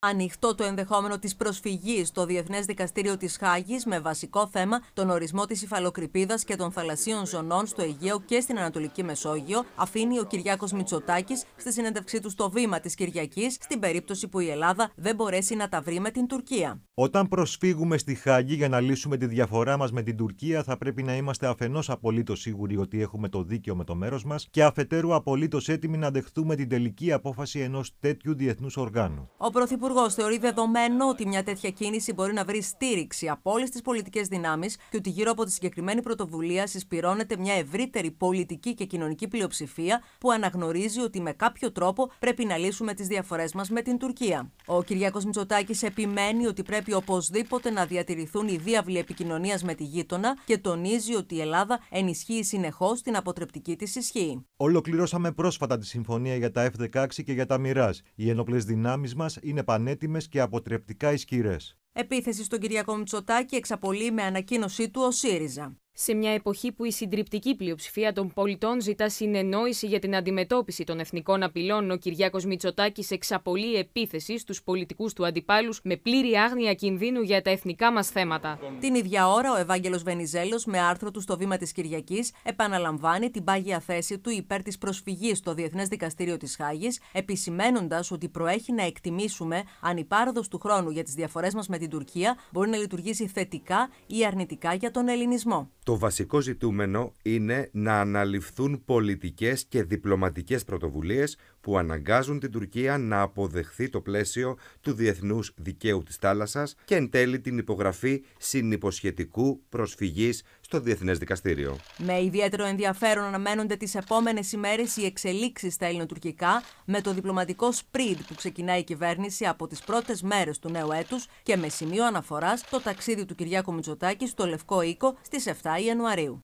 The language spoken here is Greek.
Ανοιχτό το ενδεχόμενο της προσφυγής στο Διεθνές Δικαστήριο της Χάγης με βασικό θέμα τον ορισμό της υφαλοκρηπίδας και των θαλασσίων ζωνών στο Αιγαίο και στην Ανατολική Μεσόγειο, αφήνει ο Κυριάκος Μητσοτάκης στη συνέντευξή του στο βήμα της Κυριακής, στην περίπτωση που η Ελλάδα δεν μπορέσει να τα βρει με την Τουρκία. Όταν προσφύγουμε στη Χάγη για να λύσουμε τη διαφορά μας με την Τουρκία, θα πρέπει να είμαστε αφενός απολύτως σίγουροι ότι έχουμε το δίκαιο με το μέρος μας και αφετέρου απολύτως έτοιμοι να δεχθούμε την τελική απόφαση ενός τέτοιου διεθνούς οργάνου. Ο Υπουργό θεωρεί δεδομένο ότι μια τέτοια κίνηση μπορεί να βρει στήριξη από όλες τις πολιτικές δυνάμεις και ότι γύρω από τη συγκεκριμένη πρωτοβουλία συσπηρώνεται μια ευρύτερη πολιτική και κοινωνική πλειοψηφία που αναγνωρίζει ότι με κάποιο τρόπο πρέπει να λύσουμε τις διαφορές μας με την Τουρκία. Ο Κυριάκος Μητσοτάκης επιμένει ότι πρέπει οπωσδήποτε να διατηρηθούν οι διάβλοι επικοινωνίας με τη γείτονα και τονίζει ότι η Ελλάδα ενισχύει συνεχώς την αποτρεπτική της ισχύ. Ολοκληρώσαμε πρόσφατα τη συμφωνία για τα F-16 και για τα Μοιρά. Οι ενόπλες δυνάμεις μας είναι πανέτοιμες και αποτρεπτικά ισχυρές. Επίθεση στον Κυριακό Μητσοτάκη εξαπολύει με ανακοίνωσή του ο ΣΥΡΙΖΑ σε μια εποχή που η συντριπτική πλειοψηφία των πολιτών ζητά συνεννόηση για την αντιμετώπιση των εθνικών απειλών, ο Κυριάκος Μητσοτάκης εξαπολύει επίθεση στους πολιτικούς του αντιπάλους με πλήρη άγνοια κινδύνου για τα εθνικά μας θέματα. Την ίδια ώρα, ο Ευάγγελος Βενιζέλος, με άρθρο του στο βήμα της Κυριακής, επαναλαμβάνει την πάγια θέση του υπέρ της προσφυγής στο Διεθνές Δικαστήριο της Χάγης, επισημένοντας ότι προέχει να εκτιμήσουμε αν η πάροδος του χρόνου για τις διαφορές μας με την Τουρκία μπορεί να λειτουργήσει θετικά ή αρνητικά για τον Ελληνισμό. Το βασικό ζητούμενο είναι να αναλυφθούν πολιτικές και διπλωματικές πρωτοβουλίες που αναγκάζουν την Τουρκία να αποδεχθεί το πλαίσιο του διεθνούς δικαίου της θάλασσας και εν τέλει την υπογραφή συνυποσχετικού προσφυγής στο Διεθνές Δικαστήριο. Με ιδιαίτερο ενδιαφέρον αναμένονται τις επόμενες ημέρες οι εξελίξεις στα ελληνοτουρκικά με το διπλωματικό σπριντ που ξεκινάει η κυβέρνηση από τις πρώτες μέρες του νέου έτους και με σημείο αναφοράς το ταξίδι του Κυριάκου Μητσοτάκη στο Λευκό Οίκο στις 7 Bahia no Areu.